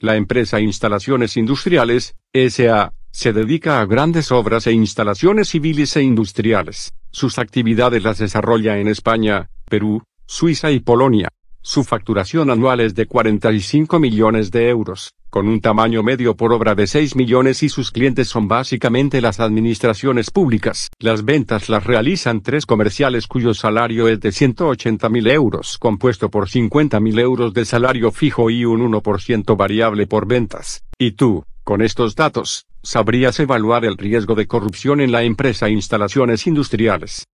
La empresa Instalaciones Industriales, SA, se dedica a grandes obras e instalaciones civiles e industriales. Sus actividades las desarrolla en España, Perú, Suiza y Polonia. Su facturación anual es de 45 millones de euros con un tamaño medio por obra de 6 millones y sus clientes son básicamente las administraciones públicas. Las ventas las realizan tres comerciales cuyo salario es de 180 euros, compuesto por 50.000 euros de salario fijo y un 1% variable por ventas. Y tú, con estos datos, sabrías evaluar el riesgo de corrupción en la empresa instalaciones industriales.